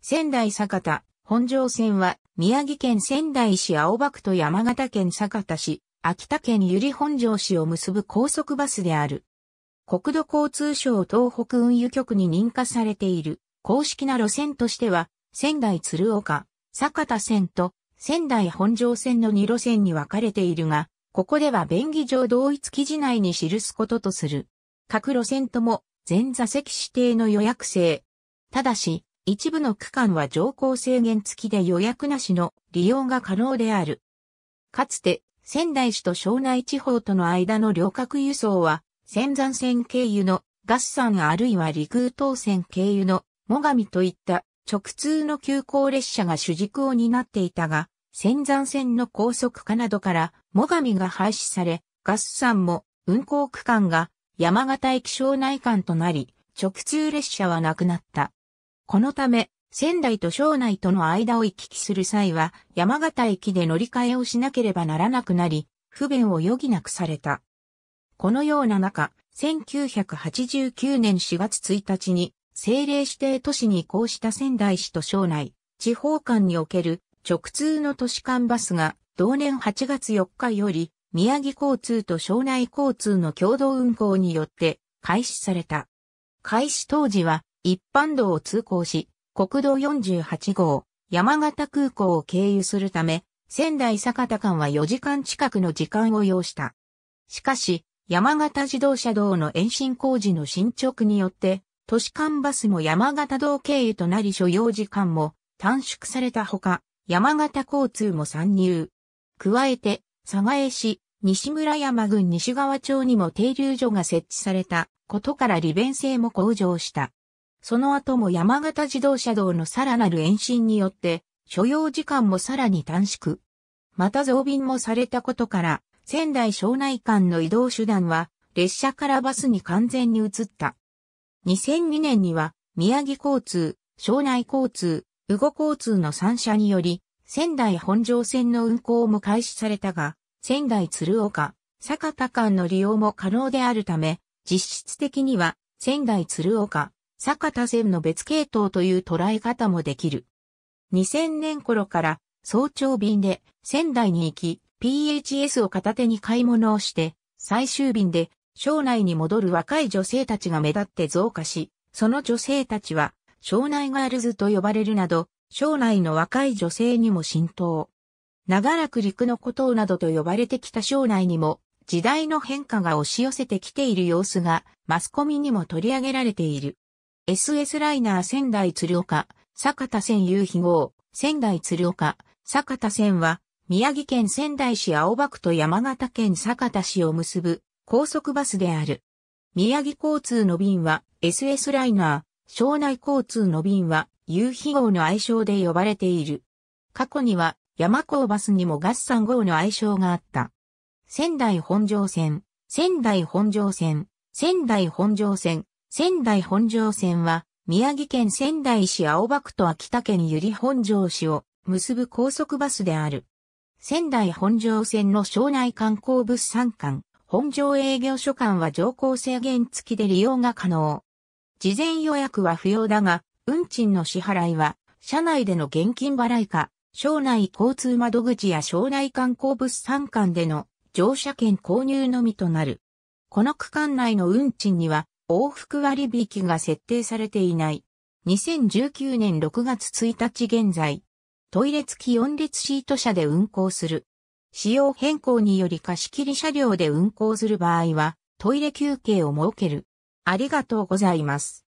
仙台坂田、本庄線は、宮城県仙台市青葉区と山形県坂田市、秋田県由利本庄市を結ぶ高速バスである。国土交通省東北運輸局に認可されている、公式な路線としては、仙台鶴岡、坂田線と仙台本庄線の2路線に分かれているが、ここでは便宜上同一記事内に記すこととする。各路線とも、全座席指定の予約制。ただし、一部の区間は乗降制限付きで予約なしの利用が可能である。かつて、仙台市と庄内地方との間の旅客輸送は、仙山線経由の合算あるいは陸空東線経由の最上といった直通の急行列車が主軸を担っていたが、仙山線の高速化などから最上が廃止され、合算も運行区間が山形駅庄内間となり、直通列車はなくなった。このため、仙台と庄内との間を行き来する際は、山形駅で乗り換えをしなければならなくなり、不便を余儀なくされた。このような中、1989年4月1日に、政令指定都市に移行した仙台市と庄内、地方間における直通の都市間バスが、同年8月4日より、宮城交通と庄内交通の共同運行によって開始された。開始当時は一般道を通行し、国道48号、山形空港を経由するため、仙台坂田間は4時間近くの時間を要した。しかし、山形自動車道の延伸工事の進捗によって、都市間バスも山形道経由となり所要時間も短縮されたほか、山形交通も参入。加えて、佐賀江市、西村山郡西川町にも停留所が設置されたことから利便性も向上した。その後も山形自動車道のさらなる延伸によって、所要時間もさらに短縮。また増便もされたことから、仙台省内間の移動手段は、列車からバスに完全に移った。2002年には、宮城交通、省内交通、宇後交通の3社により、仙台本庄線の運行も開始されたが、仙台鶴岡、坂田間の利用も可能であるため、実質的には仙台鶴岡、坂田線の別系統という捉え方もできる。2000年頃から早朝便で仙台に行き、PHS を片手に買い物をして、最終便で省内に戻る若い女性たちが目立って増加し、その女性たちは省内ガールズと呼ばれるなど、省内の若い女性にも浸透。長らく陸の孤島などと呼ばれてきた省内にも時代の変化が押し寄せてきている様子がマスコミにも取り上げられている。SS ライナー仙台鶴岡、坂田線夕日号、仙台鶴岡、坂田線は、宮城県仙台市青葉区と山形県坂田市を結ぶ高速バスである。宮城交通の便は SS ライナー、庄内交通の便は夕日号の愛称で呼ばれている。過去には山高バスにも合算号の愛称があった。仙台本庄線、仙台本庄線、仙台本庄線、仙台本庄線は、宮城県仙台市青葉区と秋田県由利本庄市を結ぶ高速バスである。仙台本庄線の庄内観光物産館、本庄営業所間は乗降制限付きで利用が可能。事前予約は不要だが、運賃の支払いは、車内での現金払いか、省内交通窓口や省内観光物産館での乗車券購入のみとなる。この区間内の運賃には往復割引が設定されていない。2019年6月1日現在、トイレ付き4列シート車で運行する。仕様変更により貸切車両で運行する場合は、トイレ休憩を設ける。ありがとうございます。